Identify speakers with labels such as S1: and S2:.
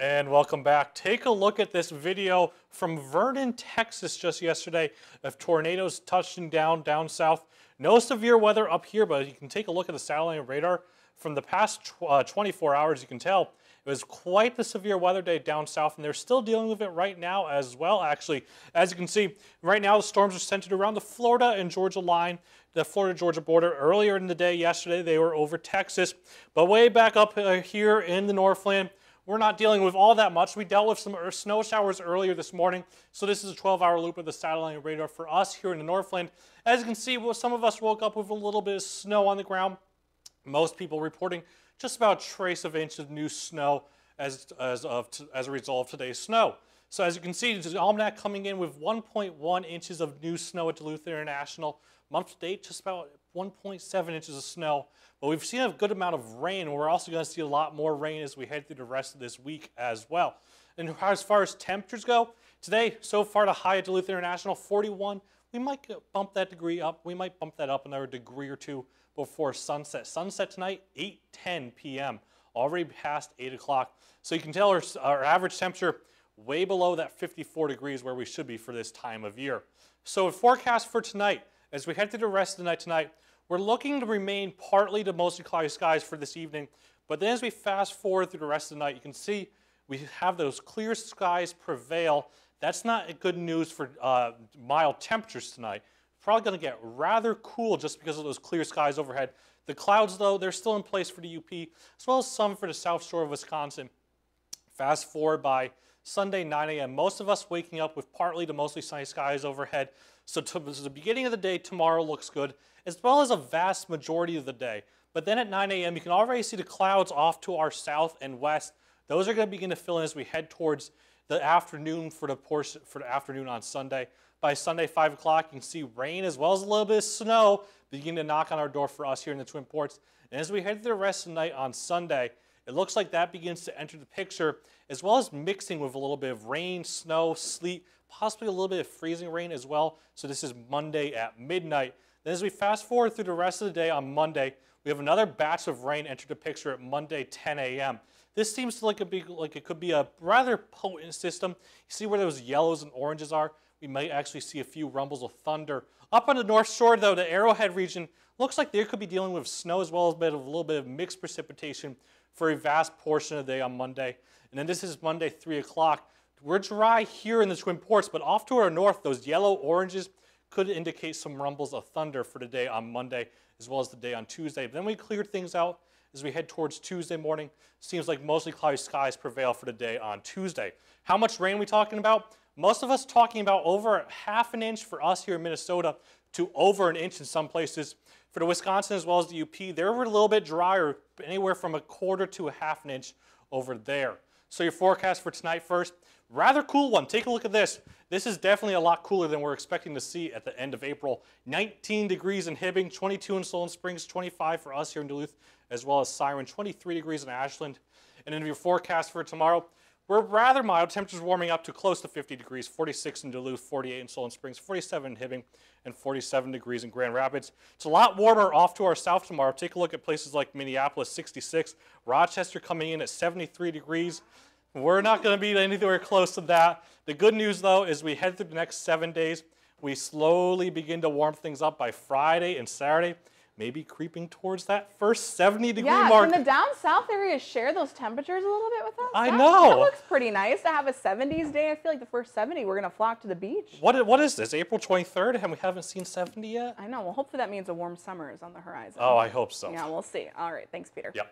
S1: And welcome back. Take a look at this video from Vernon, Texas just yesterday of tornadoes touching down down south. No severe weather up here, but you can take a look at the satellite radar. From the past tw uh, 24 hours, you can tell it was quite the severe weather day down south, and they're still dealing with it right now as well, actually. As you can see, right now the storms are centered around the Florida and Georgia line, the Florida-Georgia border. Earlier in the day yesterday, they were over Texas. But way back up uh, here in the Northland, we're not dealing with all that much. We dealt with some snow showers earlier this morning, so this is a 12-hour loop of the satellite radar for us here in the Northland. As you can see, well, some of us woke up with a little bit of snow on the ground. Most people reporting just about trace of inch of new snow as, as, of, as a result of today's snow. So as you can see, the Almanac coming in with 1.1 inches of new snow at Duluth International. Month to date, just about 1.7 inches of snow. But we've seen a good amount of rain. We're also going to see a lot more rain as we head through the rest of this week as well. And as far as temperatures go, today, so far, the high at Duluth International, 41. We might bump that degree up. We might bump that up another degree or two before sunset. Sunset tonight, 8.10 p.m., already past 8 o'clock. So you can tell our, our average temperature way below that 54 degrees where we should be for this time of year. So forecast for tonight, as we head through the rest of the night tonight, we're looking to remain partly to mostly cloudy skies for this evening, but then as we fast forward through the rest of the night, you can see we have those clear skies prevail. That's not good news for uh, mild temperatures tonight. Probably going to get rather cool just because of those clear skies overhead. The clouds, though, they're still in place for the UP, as well as some for the south shore of Wisconsin. Fast forward by Sunday, 9 a.m. Most of us waking up with partly to mostly sunny skies overhead. So to the beginning of the day tomorrow looks good, as well as a vast majority of the day. But then at 9 a.m., you can already see the clouds off to our south and west. Those are going to begin to fill in as we head towards the afternoon for the portion for the afternoon on Sunday. By Sunday, 5 o'clock, you can see rain as well as a little bit of snow begin to knock on our door for us here in the Twin Ports. And as we head to the rest of the night on Sunday, it looks like that begins to enter the picture, as well as mixing with a little bit of rain, snow, sleet, possibly a little bit of freezing rain as well. So this is Monday at midnight. Then as we fast forward through the rest of the day on Monday, we have another batch of rain enter the picture at Monday 10 a.m. This seems like, a big, like it could be a rather potent system. You see where those yellows and oranges are? We might actually see a few rumbles of thunder. Up on the north shore, though, the Arrowhead region looks like they could be dealing with snow as well as a, bit of, a little bit of mixed precipitation for a vast portion of the day on Monday. And then this is Monday, 3 o'clock. We're dry here in the Twin Ports, but off to our north, those yellow oranges could indicate some rumbles of thunder for today on Monday as well as the day on Tuesday. But then we clear things out as we head towards Tuesday morning. Seems like mostly cloudy skies prevail for today on Tuesday. How much rain are we talking about? Most of us talking about over half an inch for us here in Minnesota to over an inch in some places. For the Wisconsin as well as the UP, they were a little bit drier, anywhere from a quarter to a half an inch over there. So your forecast for tonight first, rather cool one. Take a look at this. This is definitely a lot cooler than we're expecting to see at the end of April. 19 degrees in Hibbing, 22 in Solon Springs, 25 for us here in Duluth, as well as Siren, 23 degrees in Ashland. And then your forecast for tomorrow, we're rather mild, temperatures warming up to close to 50 degrees, 46 in Duluth, 48 in Solon Springs, 47 in Hibbing, and 47 degrees in Grand Rapids. It's a lot warmer off to our south tomorrow. Take a look at places like Minneapolis, 66, Rochester coming in at 73 degrees. We're not going to be anywhere close to that. The good news, though, is we head through the next seven days. We slowly begin to warm things up by Friday and Saturday maybe creeping towards that first 70 degree yeah, mark. Yeah, can the down south area share those temperatures a little bit with us? I that, know. That looks pretty nice to have a 70s day. I feel like the first 70, we're going to flock to the beach. What, what is this, April 23rd, and we haven't seen 70 yet? I know. Well, hopefully that means a warm summer is on the horizon. Oh, I hope so. Yeah, we'll see. All right. Thanks, Peter. Yep.